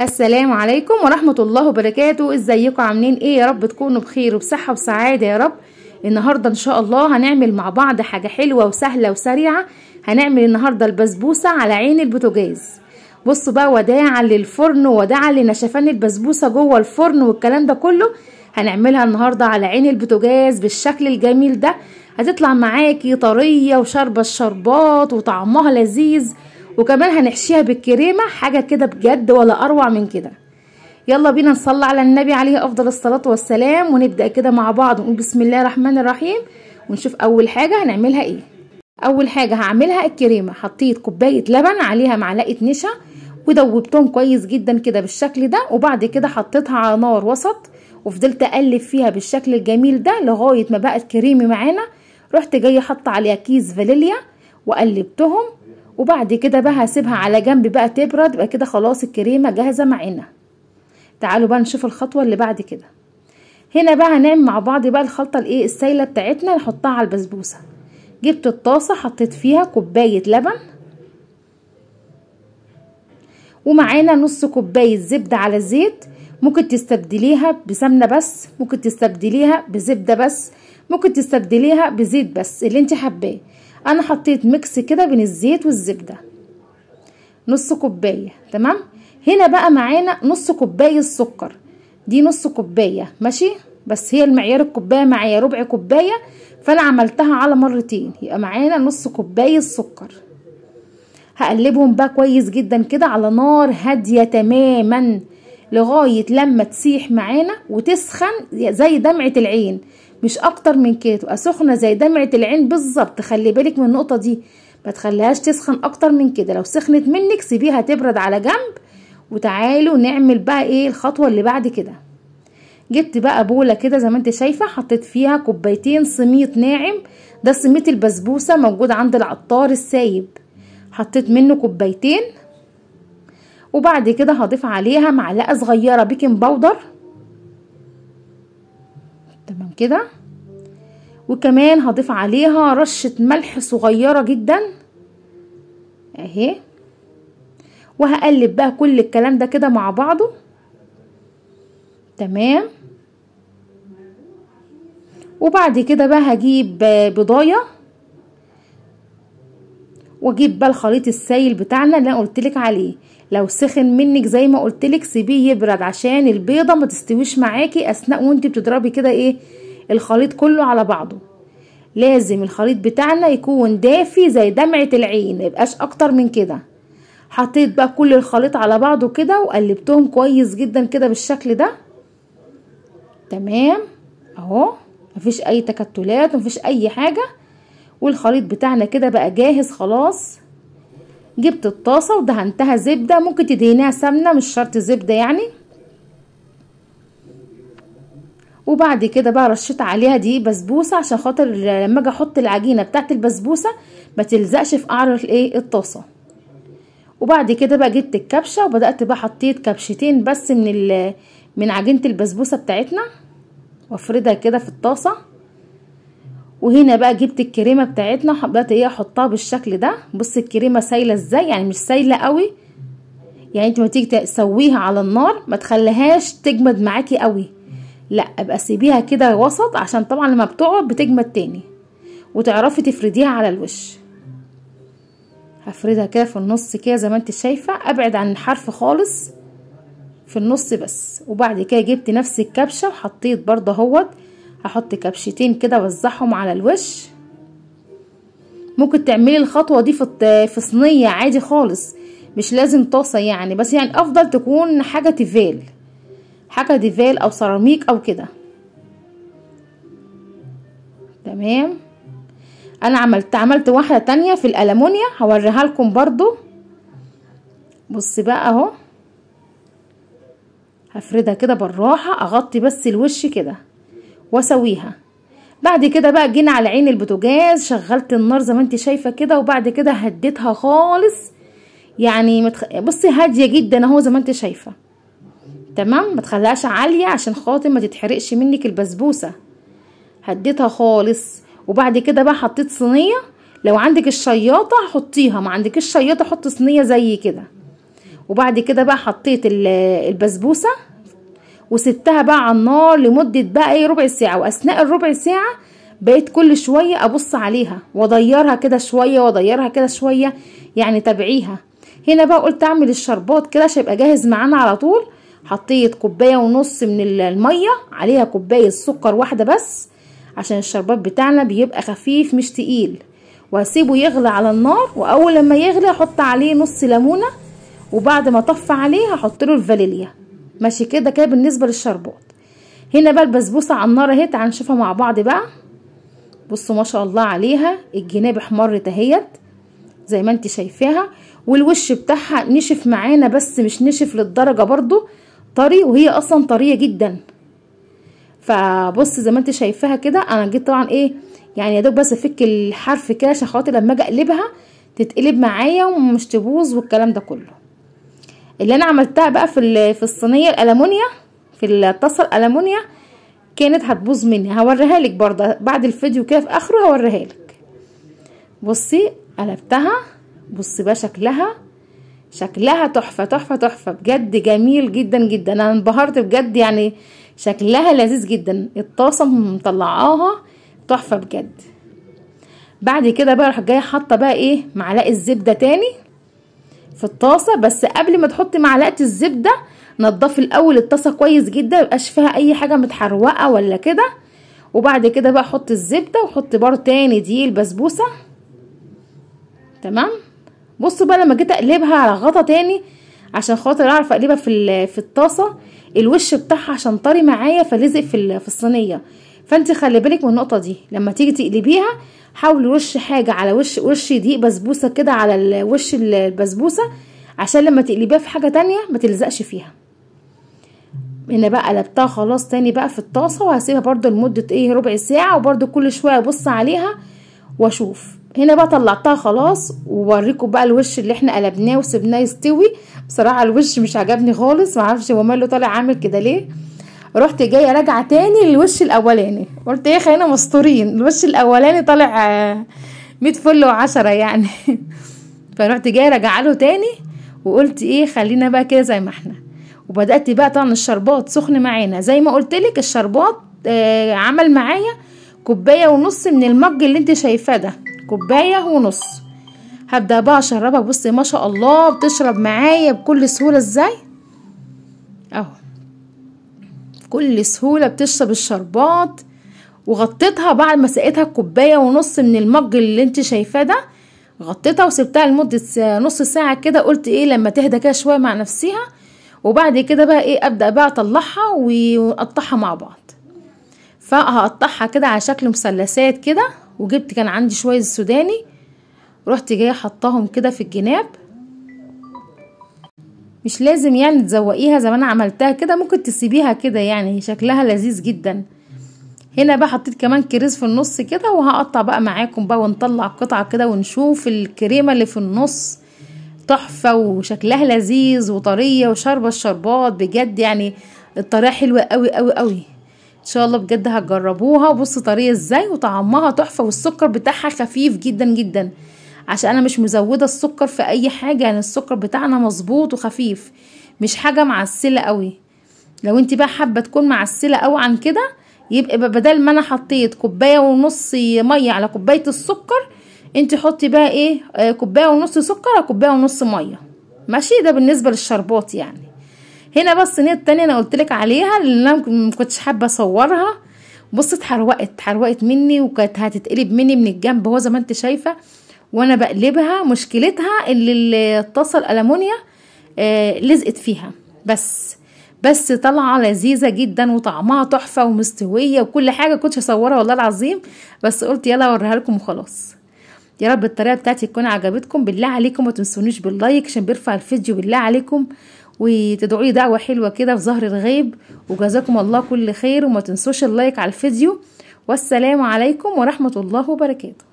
السلام عليكم ورحمة الله وبركاته ازيكم عاملين ايه يا رب تكونوا بخير وبصحة وسعادة يا رب النهاردة ان شاء الله هنعمل مع بعض حاجة حلوة وسهلة وسريعة هنعمل النهاردة البسبوسة على عين البوتاجاز بصوا بقى وداعا للفرن وداعا لنشفان البسبوسة جوه الفرن والكلام ده كله هنعملها النهاردة على عين البوتاجاز بالشكل الجميل ده هتطلع معاكي طرية وشاربة الشربات وطعمها لذيذ وكمان هنحشيها بالكريمة حاجة كده بجد ولا أروع من كده يلا بينا نصلي على النبي عليه أفضل الصلاة والسلام ونبدأ كده مع بعض ونقول بسم الله الرحمن الرحيم ونشوف أول حاجة هنعملها إيه أول حاجة هعملها الكريمة حطيت كوباية لبن عليها معلقة نشا ودوبتهم كويس جدا كده بالشكل ده وبعد كده حطيتها على نار وسط وفضلت اقلب فيها بالشكل الجميل ده لغايه ما بقت كريمي معانا رحت جايه حاطه عليها كيس فانيليا وقلبتهم وبعد كده بقى هسيبها على جنب بقى تبرد بقى كده خلاص الكريمه جاهزه معانا تعالوا بقى نشوف الخطوه اللي بعد كده هنا بقى هنعمل مع بعض بقى الخلطه الايه السايله بتاعتنا نحطها على البسبوسه جبت الطاسه حطيت فيها كوبايه لبن ومعانا نص كوبايه زبده على الزيت ممكن تستبدليها بسمنه بس ممكن تستبدليها بزبده بس ممكن تستبدليها بزيت بس اللي انت حباه انا حطيت ميكس كده بين الزيت والزبده نص كوبايه تمام هنا بقى معانا نص كوبايه السكر دي نص كوبايه ماشي بس هي المعيار الكوبايه معايا ربع كوبايه فانا عملتها على مرتين يبقى معانا نص كوبايه سكر هقلبهم بقى كويس جدا كده على نار هاديه تماما لغايه لما تسيح معانا وتسخن زي دمعه العين مش اكتر من كده تبقى سخنه زي دمعه العين بالظبط خلي بالك من النقطه دي ما تخليهاش تسخن اكتر من كده لو سخنت منك سيبيها تبرد على جنب وتعالوا نعمل بقى ايه الخطوه اللي بعد كده جبت بقى بوله كده زي ما انت شايفه حطيت فيها كوبايتين سميط ناعم ده سميط البسبوسه موجود عند العطار السايب حطيت منه كوبايتين وبعد كده هضيف عليها معلقه صغيره بيكنج باودر كده وكمان هضيف عليها رشة ملح صغيرة جدا اهي وهقلب بقى كل الكلام ده كده مع بعضه تمام وبعد كده بقى هجيب بضايه واجيب بقى الخليط السايل بتاعنا اللي انا قلتلك عليه لو سخن منك زي ما قلتلك سيبيه يبرد عشان البيضه ما تستويش معاكي اثناء وانت بتضربي كده ايه الخليط كله على بعضه لازم الخليط بتاعنا يكون دافي زي دمعة العين ميبقاش اكتر من كده حطيت بقى كل الخليط على بعضه كده وقلبتهم كويس جدا كده بالشكل ده تمام اهو مفيش اي تكتلات مفيش اي حاجة والخليط بتاعنا كده بقى جاهز خلاص جبت الطاسة ودهنتها زبدة ممكن تدهنيها سمنة مش شرط زبدة يعني وبعد كده بقى رشيت عليها دي بسبوسه عشان خاطر لما اجي احط العجينه بتاعه البسبوسه ما تلزقش في قعر الايه الطاسه وبعد كده بقى جبت الكبشه وبدات بقى حطيت كبشتين بس من من عجينه البسبوسه بتاعتنا وافردها كده في الطاسه وهنا بقى جبت الكريمه بتاعتنا بدات ايه احطها بالشكل ده بص الكريمه سايله ازاي يعني مش سايله قوي يعني انت ما تيجي تسويها على النار ما تخليهاش تجمد معاكي قوي لا ابقى سيبيها كده وسط عشان طبعا لما بتقعد بتجمد تاني وتعرفي تفرديها على الوش هفردها كده في النص كده زي ما انت شايفه ابعد عن الحرف خالص في النص بس وبعد كده جبت نفس الكبشه وحطيت برضه اهوت هحط كبشتين كده وزعهم على الوش ممكن تعملي الخطوه دي في في صينيه عادي خالص مش لازم طاسه يعني بس يعني افضل تكون حاجه تيفال حاجة ديفال او سيراميك او كده تمام انا عملت عملت واحدة تانية في الالمونيا هوريها لكم برضو بص بقى اهو هفردها كده بالراحة اغطي بس الوش كده واسويها بعد كده بقى جينا على عين البوتاجاز شغلت النار زي ما انت شايفة كده وبعد كده هديتها خالص يعني متخ... بصي هادية جدا اهو زي ما انت شايفة تمام ما تخليهاش عاليه عشان خاطر ما تتحرقش منك البسبوسه هديتها خالص وبعد كده بقى حطيت صينيه لو عندك الشياطه حطيها ما عندكش الشياطه حط صينيه زي كده وبعد كده بقى حطيت البسبوسه وسبتها بقى على النار لمده بقى ايه ربع ساعه واثناء الربع ساعه بقيت كل شويه ابص عليها واضيرها كده شويه واضيرها كده شويه يعني تابعيها هنا بقى قلت اعمل الشربات كده عشان يبقى جاهز معانا على طول حطيت كوبايه ونص من الميه عليها كوبايه سكر واحده بس عشان الشربات بتاعنا بيبقى خفيف مش تقيل واسيبه يغلي على النار واول لما يغلي احط عليه نص ليمونه وبعد ما اطفى عليه هحط له الفانيليا ماشي كده كده بالنسبه للشربات هنا بقى البسبوسه على النار اهي تعالوا نشوفها مع بعض بقى بصوا ما شاء الله عليها الجناب احمرت اهيت زي ما انت شايفاها والوش بتاعها نشف معانا بس مش نشف للدرجه برضو طري وهي اصلا طريه جدا فبص زي ما انت شايفاها كده انا جيت طبعا ايه يعني يا دوب بس افك الحرف كده عشان خاطر لما اجي اقلبها تتقلب معايا ومش تبوظ والكلام ده كله اللي انا عملتها بقى في في الصينيه الالومنيا في الطاسه الالومنيا كانت هتبوظ مني هوريها لك برده بعد الفيديو كده في اخره هوريها لك بصي قلبتها بصي بقى شكلها شكلها تحفة تحفة تحفة بجد جميل جدا جدا انا انبهرت بجد يعني شكلها لذيذ جدا الطاسة مطلعاها تحفة بجد بعد كده بقى راح جايه حاطه بقى ايه معلقه الزبده تاني في الطاسه بس قبل ما تحطي معلقه الزبده نضفي الاول الطاسه كويس جدا ميبقاش فيها اي حاجه متحروقه ولا كده وبعد كده بقى حطي الزبده وحطي بار تاني دي البسبوسه تمام بصوا بقى لما جيت اقلبها على غطا تاني عشان خاطر اعرف اقلبها في في الطاسه الوش بتاعها عشان طري معايا فلزق في في الصينيه فانت خلي بالك من النقطه دي لما تيجي تقلبيها حاولي وش حاجه على وش وش دقيق بسبوسه كده على وش البسبوسه عشان لما تقلبيها في حاجه تانية ما تلزقش فيها هنا بقى قلبتها خلاص تاني بقى في الطاسه وهسيبها برده لمده ايه ربع ساعه وبرده كل شويه ابص عليها واشوف هنا بقى طلعتها خلاص ووريكم بقى الوش اللي احنا قلبناه وسبناه يستوي بصراحه الوش مش عجبني خالص معرفش هو ماله طالع عامل كده ليه رحت جايه راجعه تاني للوش الاولاني قلت ايه خلينا مستورين الوش الاولاني طالع آه، ميت فل وعشرة يعني فرحت جايه راجعه له تاني وقلت ايه خلينا بقى كده زي ما احنا وبدات بقى طبعا الشربات سخن معانا زي ما قلت لك الشربات آه، عمل معايا كوبايه ونص من المج اللي انت شايفاه ده كوباية ونص هبدأ بقى أشربها بصي ما شاء الله بتشرب معايا بكل سهولة ازاي اهو بكل سهولة بتشرب الشربات وغطيتها بعد ما سقيتها كوباية ونص من المج اللي انت شايفاه ده غطيتها وسبتها لمدة نص ساعة كده قلت ايه لما تهدى كده شوية مع نفسها وبعد كده بقى ايه ابدأ بقى اطلعها ونقطعها مع بعض فهقطعها كده على شكل مثلثات كده وجبت كان عندي شوية سوداني رحت جاية حطاهم كده في الجناب مش لازم يعني تزوقيها زي ما انا عملتها كده ممكن تسيبيها كده يعني شكلها لذيذ جدا هنا بقى حطيت كمان كريز في النص كده وهقطع بقى معاكم بقى ونطلع قطعة كده ونشوف الكريمة اللي في النص تحفة وشكلها لذيذ وطرية وشاربة الشربات بجد يعني الطريقة حلوة قوي قوي قوي شاء الله بجد هتجربوها وبصوا طريه ازاي وطعمها تحفه والسكر بتاعها خفيف جدا جدا عشان انا مش مزوده السكر في اي حاجه يعني السكر بتاعنا مظبوط وخفيف مش حاجه معسله قوي لو انت بقى حابه تكون معسله قوي عن كده يبقى بدل ما انا حطيت كوبايه ونص ميه على كوبايه السكر انت حطي بقى ايه آه، كوبايه ونص سكر على كوبايه ونص ميه ماشي ده بالنسبه للشربات يعني هنا بقى الصينيه التانية انا قلت لك عليها اللي انا ما كنتش حابه اصورها بصي اتحروقت اتحروقت مني وكانت هتتقلب مني من الجنب هو زي ما انت شايفه وانا بقلبها مشكلتها ان الطاسه الالومنيا آه لزقت فيها بس بس طالعه لذيذه جدا وطعمها تحفه ومستويه وكل حاجه كنت اصورها والله العظيم بس قلت يلا اوريها لكم وخلاص يا رب الطريقه بتاعتي تكون عجبتكم بالله عليكم ما تنسونيش باللايك عشان بيرفع الفيديو بالله عليكم وتدعوا لي دعوه حلوه كده في ظهر الغيب وجزاكم الله كل خير وما تنسوش اللايك على الفيديو والسلام عليكم ورحمه الله وبركاته